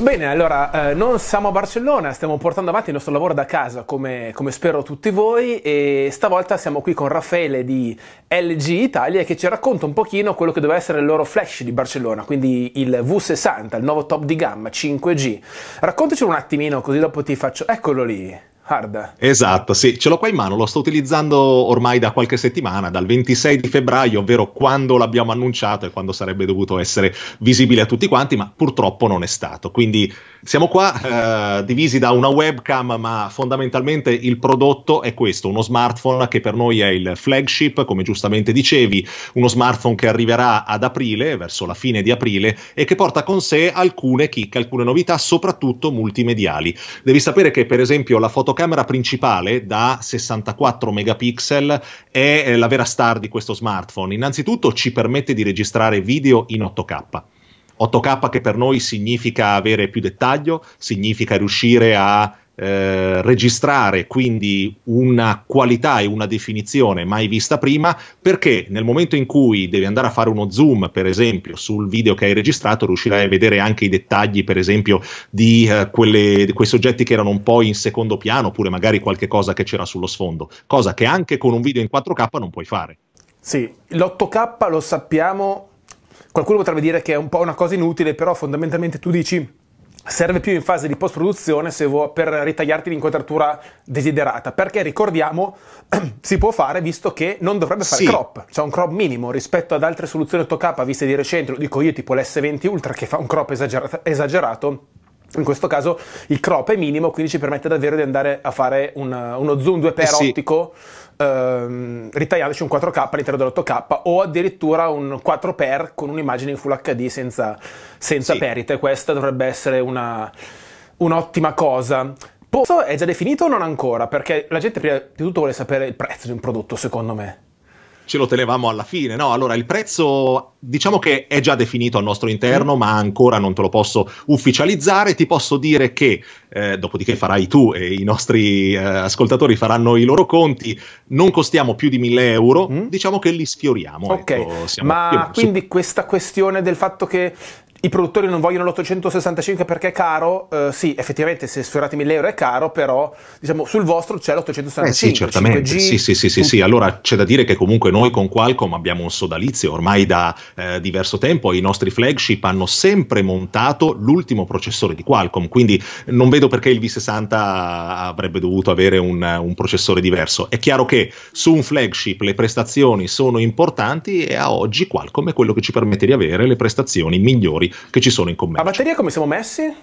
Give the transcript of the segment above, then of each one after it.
Bene, allora eh, non siamo a Barcellona, stiamo portando avanti il nostro lavoro da casa come, come, spero tutti voi e stavolta siamo qui con Raffaele di LG Italia che ci racconta un pochino quello che doveva essere il loro flash di Barcellona, quindi il V60, il nuovo top di gamma 5G. Raccontacelo un attimino così dopo ti faccio... Eccolo lì hard. Esatto, sì, ce l'ho qua in mano, lo sto utilizzando ormai da qualche settimana, dal 26 di febbraio, ovvero quando l'abbiamo annunciato e quando sarebbe dovuto essere visibile a tutti quanti, ma purtroppo non è stato. Quindi siamo qua eh, divisi da una webcam, ma fondamentalmente il prodotto è questo, uno smartphone che per noi è il flagship, come giustamente dicevi, uno smartphone che arriverà ad aprile, verso la fine di aprile, e che porta con sé alcune chicche, alcune novità, soprattutto multimediali. Devi sapere che per esempio la fotocamera fotocamera principale da 64 megapixel è eh, la vera star di questo smartphone. Innanzitutto ci permette di registrare video in 8K. 8K che per noi significa avere più dettaglio, significa riuscire a eh, registrare quindi una qualità e una definizione mai vista prima, perché nel momento in cui devi andare a fare uno zoom, per esempio, sul video che hai registrato, riuscirai a vedere anche i dettagli, per esempio, di, eh, quelle, di quei soggetti che erano un po' in secondo piano, oppure magari qualche cosa che c'era sullo sfondo, cosa che anche con un video in 4K non puoi fare. Sì, l'8K lo sappiamo, qualcuno potrebbe dire che è un po' una cosa inutile, però fondamentalmente tu dici serve più in fase di post produzione per ritagliarti l'inquadratura desiderata perché ricordiamo si può fare visto che non dovrebbe fare sì. crop c'è cioè un crop minimo rispetto ad altre soluzioni 8K viste di recente lo dico io tipo l'S20 Ultra che fa un crop esagerato, esagerato in questo caso il crop è minimo, quindi ci permette davvero di andare a fare un, uno zoom 2x eh sì. ottico, ehm, ritagliandoci un 4K all'interno dell'8K o addirittura un 4x con un'immagine in Full HD senza, senza sì. perite. Questa dovrebbe essere una, un'ottima cosa. Questo è già definito o non ancora? Perché la gente prima di tutto vuole sapere il prezzo di un prodotto, secondo me ce lo tenevamo alla fine. No, allora il prezzo diciamo che è già definito al nostro interno, ma ancora non te lo posso ufficializzare. Ti posso dire che, eh, dopodiché farai tu e i nostri eh, ascoltatori faranno i loro conti, non costiamo più di 1000 euro, mm. diciamo che li sfioriamo. Ok, ecco, ma quindi su- questa questione del fatto che i produttori non vogliono l'865 perché è caro, eh, sì, effettivamente se sfiorate 1000 euro è caro, però diciamo, sul vostro c'è l'865. Eh sì, certamente, 5G, sì, sì, sì, sì, sì, allora c'è da dire che comunque noi con Qualcomm abbiamo un sodalizio, ormai da eh, diverso tempo i nostri flagship hanno sempre montato l'ultimo processore di Qualcomm, quindi non vedo perché il V60 avrebbe dovuto avere un, un processore diverso. È chiaro che su un flagship le prestazioni sono importanti e a oggi Qualcomm è quello che ci permette di avere le prestazioni migliori che ci sono in commercio. La batteria come siamo messi?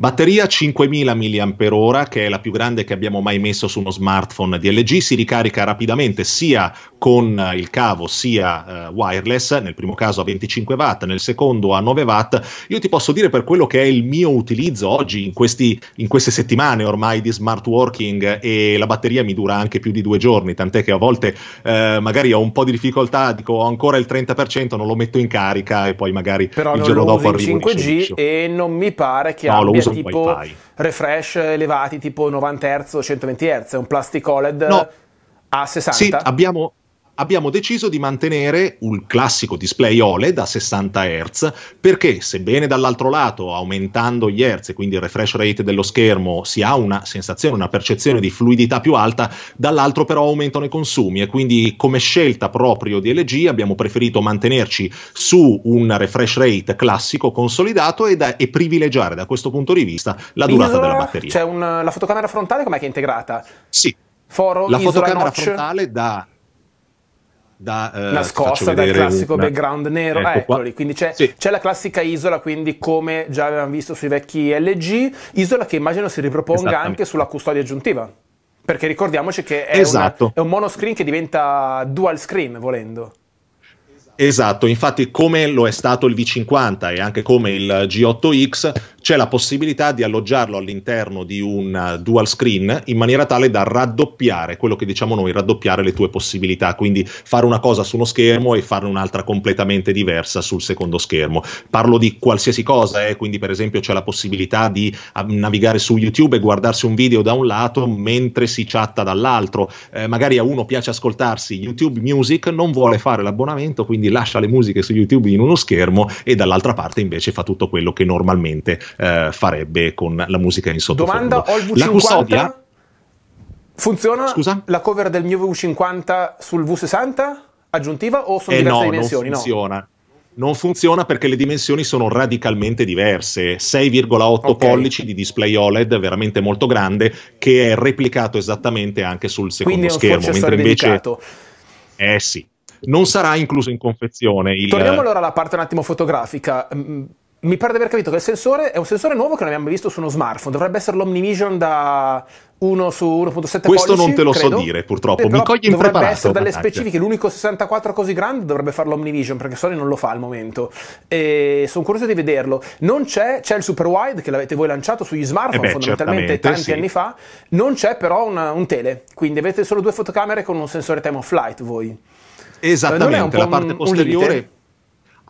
Batteria 5000 mAh, che è la più grande che abbiamo mai messo su uno smartphone DLG, si ricarica rapidamente sia con il cavo sia eh, wireless, nel primo caso a 25 watt, nel secondo a 9 watt. Io ti posso dire per quello che è il mio utilizzo oggi, in, questi, in queste settimane ormai di smart working, e la batteria mi dura anche più di due giorni, tant'è che a volte eh, magari ho un po' di difficoltà, dico ho ancora il 30%, non lo metto in carica e poi magari Però il giorno dopo arrivo Però in 5G e non mi pare che no, abbia tipo wifi. refresh elevati tipo 90 Hz o 120 Hz, è un plastic OLED no. a 60. Sì, abbiamo, abbiamo deciso di mantenere un classico display OLED a 60 Hz perché sebbene dall'altro lato aumentando gli Hz, quindi il refresh rate dello schermo, si ha una sensazione, una percezione di fluidità più alta, dall'altro però aumentano i consumi e quindi come scelta proprio di LG abbiamo preferito mantenerci su un refresh rate classico consolidato e, da, e privilegiare da questo punto di vista la quindi durata della batteria. C'è un, la fotocamera frontale com'è che è integrata? Sì. Foro, la fotocamera notch. frontale da da, eh, nascosta dal classico una. background nero. Ecco eccoli, quindi c'è, sì. c'è, la classica isola, quindi come già avevamo visto sui vecchi LG, isola che immagino si riproponga anche sulla custodia aggiuntiva. Perché ricordiamoci che è, esatto. una, è un monoscreen che diventa dual screen volendo. Esatto, infatti come lo è stato il V50 e anche come il G8X c'è la possibilità di alloggiarlo all'interno di un eh, dual screen in maniera tale da raddoppiare quello che diciamo noi, raddoppiare le tue possibilità, quindi fare una cosa su uno schermo e farne un'altra completamente diversa sul secondo schermo. Parlo di qualsiasi cosa, eh? quindi per esempio c'è la possibilità di ah, navigare su YouTube e guardarsi un video da un lato mentre si chatta dall'altro, eh, magari a uno piace ascoltarsi YouTube Music, non vuole fare l'abbonamento, quindi quindi lascia le musiche su YouTube in uno schermo e dall'altra parte invece fa tutto quello che normalmente eh, farebbe con la musica in sottofondo. Domanda Olvu La custodia funziona Scusa? la cover del mio V50 sul V60 aggiuntiva o sono eh diverse no, dimensioni? Non funziona. No non funziona perché le dimensioni sono radicalmente diverse. 6,8 okay. pollici di display OLED, veramente molto grande, che è replicato esattamente anche sul secondo Quindi schermo. Mentre invece. Dedicato. Eh sì, non sarà incluso in confezione. Il... Torniamo allora alla parte un attimo fotografica. Mm, mm, mi pare di aver capito che il sensore è un sensore nuovo che non abbiamo mai visto su uno smartphone. Dovrebbe essere l'Omnivision da 1 su 1.7 Questo non te lo credo. so dire, purtroppo. Eh, Mi coglie impreparato. Dovrebbe essere dalle manaccia. Ah, specifiche certo. l'unico 64 così grande dovrebbe fare l'Omnivision perché Sony non lo fa al momento. E sono curioso di vederlo. Non c'è, c'è il super wide che l'avete voi lanciato sugli smartphone eh beh, fondamentalmente tanti sì. anni fa. Non c'è però una, un tele, quindi avete solo due fotocamere con un sensore time of flight voi. Esattamente, la parte posteriore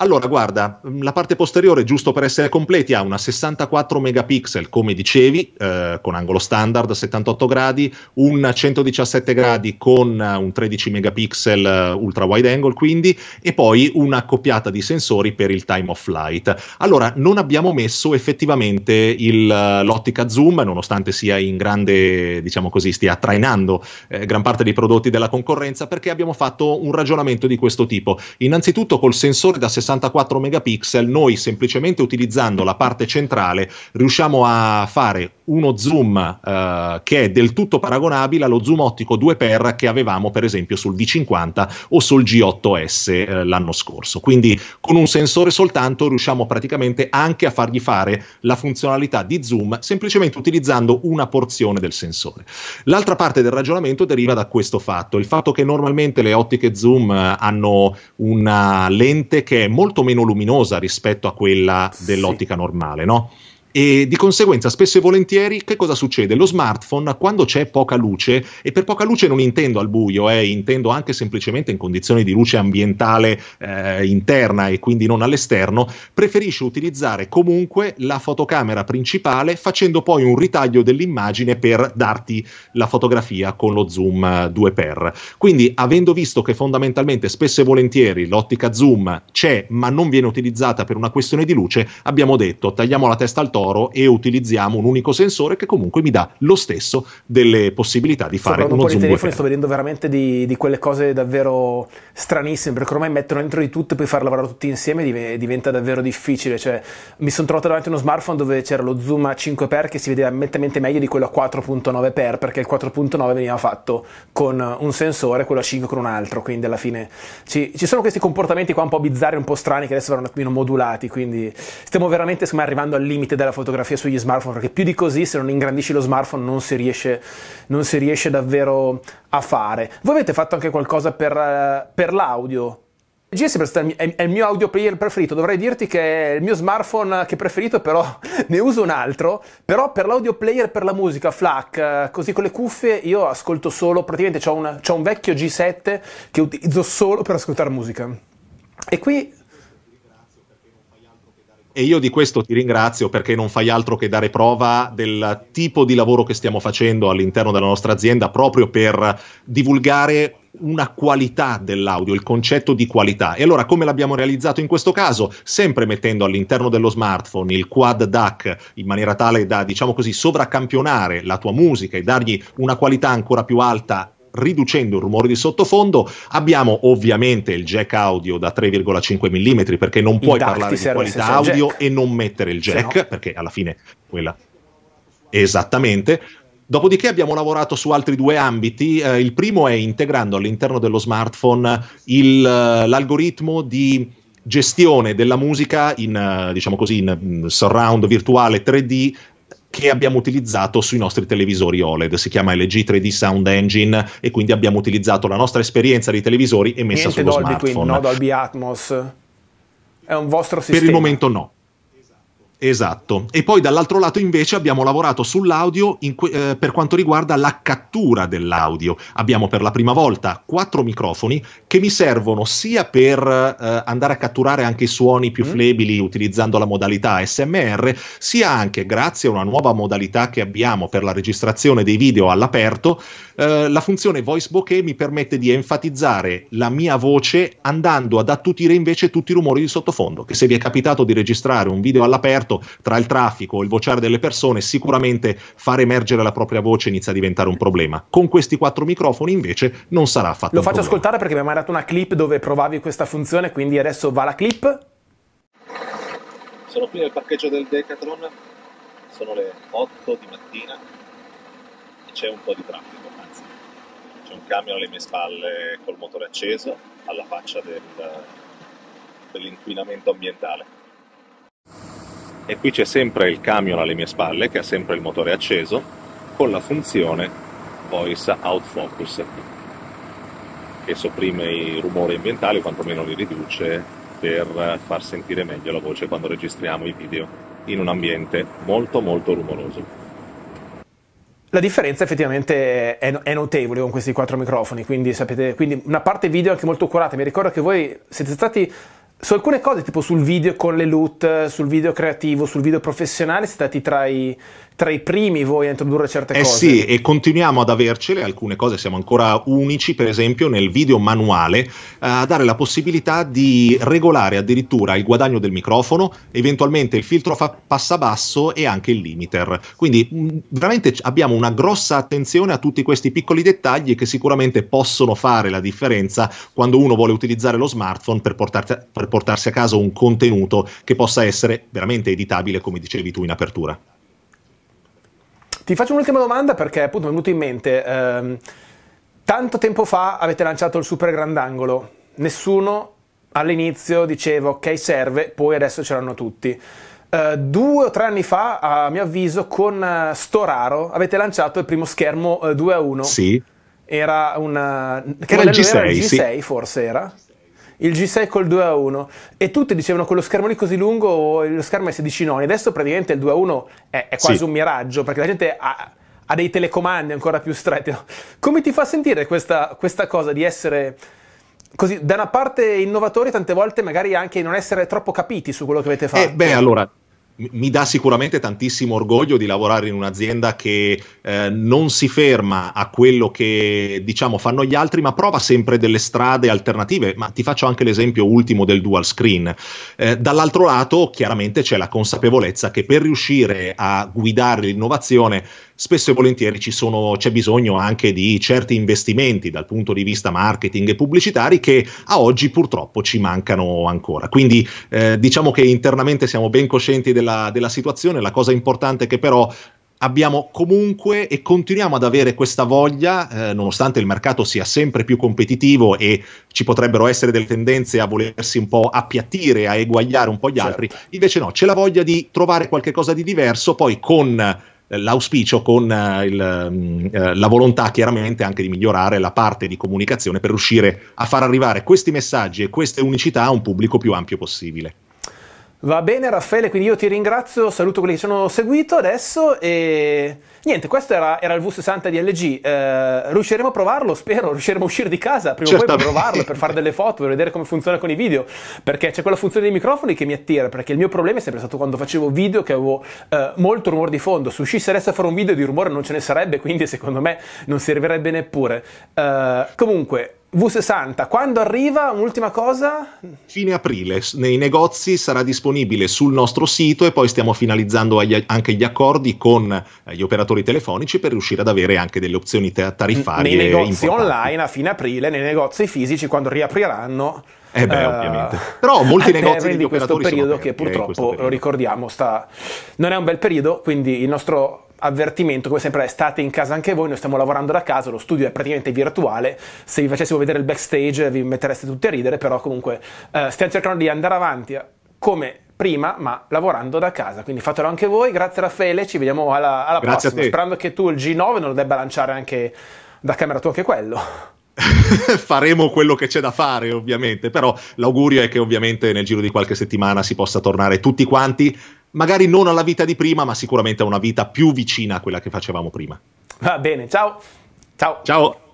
allora, guarda, mm, la parte posteriore, giusto per essere completi, ha una 64 megapixel, come dicevi, eh, con angolo standard 78 gradi, un 117 gradi con eh, un 13 megapixel eh, ultra wide angle, quindi, e poi una coppiata di sensori per il time of flight. Allora, non abbiamo messo effettivamente il, eh, l'ottica zoom, nonostante sia in grande, diciamo così, stia trainando eh, gran parte dei prodotti della concorrenza, perché abbiamo fatto un ragionamento di questo tipo. Innanzitutto col sensore da 64 64 megapixel, noi semplicemente utilizzando la parte centrale riusciamo a fare uno zoom eh, che è del tutto paragonabile allo zoom ottico 2x che avevamo per esempio sul D50 o sul G8S eh, l'anno scorso. Quindi con un sensore soltanto riusciamo praticamente anche a fargli fare la funzionalità di zoom semplicemente utilizzando una porzione del sensore. L'altra parte del ragionamento deriva da questo fatto, il fatto che normalmente le ottiche zoom eh, hanno una lente che è molto meno luminosa rispetto a quella dell'ottica sì. normale, no? E di conseguenza, spesso e volentieri, che cosa succede? Lo smartphone, quando c'è poca luce, e per poca luce non intendo al buio, eh, intendo anche semplicemente in condizioni di luce ambientale eh, interna e quindi non all'esterno, preferisce utilizzare comunque la fotocamera principale facendo poi un ritaglio dell'immagine per darti la fotografia con lo zoom 2x. Eh, quindi, avendo visto che fondamentalmente spesso e volentieri l'ottica zoom c'è, ma non viene utilizzata per una questione di luce, abbiamo detto tagliamo la testa al toro toro e utilizziamo un unico sensore che comunque mi dà lo stesso delle possibilità di fare Soprano uno un po zoom. Con i sto vedendo veramente di, di, quelle cose davvero stranissime perché ormai mettono dentro di tutto e poi far lavorare tutti insieme diventa davvero difficile. Cioè, mi sono trovato davanti a uno smartphone dove c'era lo zoom a 5x che si vedeva nettamente meglio di quello a 4.9x perché il 4.9 veniva fatto con un sensore, quello a 5 con un altro. Quindi alla fine ci, ci sono questi comportamenti qua un po' bizzarri, un po' strani che adesso verranno un attimino modulati. Quindi stiamo veramente me, arrivando al limite della la fotografia sugli smartphone, perché più di così se non ingrandisci lo smartphone non si riesce, non si riesce davvero a fare. Voi avete fatto anche qualcosa per, eh, per l'audio? GSM è il mio audio player preferito, dovrei dirti che è il mio smartphone eh, che preferito, però ne uso un altro, però per l'audio player, per la musica, FLAC, eh, così con le cuffie io ascolto solo, praticamente ho un, un vecchio G7 che utilizzo solo per ascoltare musica. E qui e io di questo ti ringrazio perché non fai altro che dare prova del tipo di lavoro che stiamo facendo all'interno della nostra azienda proprio per divulgare una qualità dell'audio, il concetto di qualità. E allora come l'abbiamo realizzato in questo caso? Sempre mettendo all'interno dello smartphone il quad DAC in maniera tale da, diciamo così, sovracampionare la tua musica e dargli una qualità ancora più alta riducendo il rumore di sottofondo. Abbiamo ovviamente il jack audio da 3,5 mm perché non puoi parlare di qualità audio jack. e non mettere il jack no. perché alla fine quella esattamente. Dopodiché abbiamo lavorato su altri due ambiti. Eh, il primo è integrando all'interno dello smartphone il, eh, l'algoritmo di gestione della musica in, eh, diciamo così, in mm, surround virtuale 3D che abbiamo utilizzato sui nostri televisori OLED, si chiama LG 3D Sound Engine e quindi abbiamo utilizzato la nostra esperienza di televisori e messa Niente sullo Dolby smartphone. Quindi, no Dolby Atmos. È un vostro sistema. Per il momento no. Esatto, e poi dall'altro lato invece abbiamo lavorato sull'audio que- eh, per quanto riguarda la cattura dell'audio. Abbiamo per la prima volta quattro microfoni che mi servono sia per eh, andare a catturare anche i suoni più mm. flebili utilizzando la modalità SMR, sia anche grazie a una nuova modalità che abbiamo per la registrazione dei video all'aperto, eh, la funzione voice bokeh mi permette di enfatizzare la mia voce andando ad attutire invece tutti i rumori di sottofondo, che se vi è capitato di registrare un video all'aperto scoperto tra il traffico, il vociare delle persone, sicuramente far emergere la propria voce inizia a diventare un problema. Con questi quattro microfoni invece non sarà affatto Lo faccio problema. ascoltare perché mi ha mandato una clip dove provavi questa funzione, quindi adesso va la clip. Sono qui nel parcheggio del Decathlon, sono le 8 di mattina e c'è un po' di traffico, anzi c'è un camion alle mie spalle col motore acceso alla faccia del, dell'inquinamento ambientale e qui c'è sempre il camion alle mie spalle che ha sempre il motore acceso con la funzione voice out focus che sopprime i rumori ambientali o quantomeno li riduce per far sentire meglio la voce quando registriamo i video in un ambiente molto molto rumoroso. La differenza effettivamente è, notevole con questi quattro microfoni, quindi sapete, quindi una parte video anche molto curata. Mi ricordo che voi siete stati su alcune cose, tipo sul video con le loot, sul video creativo, sul video professionale, siete stati tra i tra i primi voi a introdurre certe eh cose. Eh sì, e continuiamo ad avercele, alcune cose siamo ancora unici, per esempio nel video manuale, eh, a dare la possibilità di regolare addirittura il guadagno del microfono, eventualmente il filtro fa- passabasso e anche il limiter. Quindi mh, mm, veramente abbiamo una grossa attenzione a tutti questi piccoli dettagli che sicuramente possono fare la differenza quando uno vuole utilizzare lo smartphone per, portar- per portarsi a casa un contenuto che possa essere veramente editabile, come dicevi tu in apertura. Ti faccio un'ultima domanda perché appunto mi è venuto in mente, ehm, tanto tempo fa avete lanciato il super grandangolo, nessuno all'inizio diceva ok serve, poi adesso ce l'hanno tutti. Uh, due o tre anni fa, a mio avviso, con uh, Storaro avete lanciato il primo schermo uh, eh, 2 a 1. Sì. Era, un. era il G6, era il G6 sì. forse era il G6 col 2 a 1 e tutti dicevano quello schermo lì così lungo lo schermo è 16 noni adesso praticamente il 2 a 1 è, è quasi sì. un miraggio perché la gente ha, ha, dei telecomandi ancora più stretti come ti fa sentire questa, questa cosa di essere così da una parte innovatori tante volte magari anche non essere troppo capiti su quello che avete eh, fatto eh beh allora mi dà sicuramente tantissimo orgoglio di lavorare in un'azienda che eh, non si ferma a quello che diciamo fanno gli altri, ma prova sempre delle strade alternative. Ma ti faccio anche l'esempio ultimo del dual screen. Eh, dall'altro lato, chiaramente c'è la consapevolezza che per riuscire a guidare l'innovazione spesso e volentieri ci sono, c'è bisogno anche di certi investimenti dal punto di vista marketing e pubblicitari che a oggi purtroppo ci mancano ancora. Quindi eh, diciamo che internamente siamo ben coscienti della della, della situazione, la cosa importante è che però abbiamo comunque e continuiamo ad avere questa voglia, eh, nonostante il mercato sia sempre più competitivo e ci potrebbero essere delle tendenze a volersi un po' appiattire, a eguagliare un po' gli certo. altri, invece no, c'è la voglia di trovare qualcosa di diverso, poi con eh, l'auspicio, con eh, il, mm, eh, la volontà chiaramente anche di migliorare la parte di comunicazione per riuscire a far arrivare questi messaggi e queste unicità a un pubblico più ampio possibile. Va bene Raffaele, quindi io ti ringrazio, saluto quelli che ci hanno seguito adesso e niente, questo era, era il V60 di LG, eh, riusciremo a provarlo, spero, riusciremo a uscire di casa prima o poi per provarlo, per fare delle foto, per vedere come funziona con i video, perché c'è quella funzione dei microfoni che mi attira, perché il mio problema è sempre stato quando facevo video che avevo eh, molto rumore di fondo, se uscisse adesso a fare un video di rumore non ce ne sarebbe, quindi secondo me non servirebbe neppure. Eh, comunque, V60, quando arriva? Un'ultima cosa? Fine aprile, nei negozi sarà disponibile sul nostro sito e poi stiamo finalizzando anche gli accordi con eh, gli operatori telefonici per riuscire ad avere anche delle opzioni tariffarie. Nei negozi importanti. online a fine aprile, nei negozi fisici quando riapriranno. Eh beh, uh, ovviamente. Però molti eh, negozi di questo periodo che purtroppo, periodo. lo ricordiamo, sta... non è un bel periodo, quindi il nostro avvertimento, come sempre state in casa anche voi, noi stiamo lavorando da casa, lo studio è praticamente virtuale, se vi facessimo vedere il backstage vi mettereste tutti a ridere, però comunque eh, stiamo cercando di andare avanti eh, come prima, ma lavorando da casa, quindi fatelo anche voi, grazie Raffaele, ci vediamo alla, alla prossima, sperando che tu il G9 non lo debba lanciare anche da camera tua anche quello. faremo quello che c'è da fare ovviamente però l'augurio è che ovviamente nel giro di qualche settimana si possa tornare tutti quanti magari non alla vita di prima, ma sicuramente a una vita più vicina a quella che facevamo prima. Va bene, ciao. Ciao. Ciao.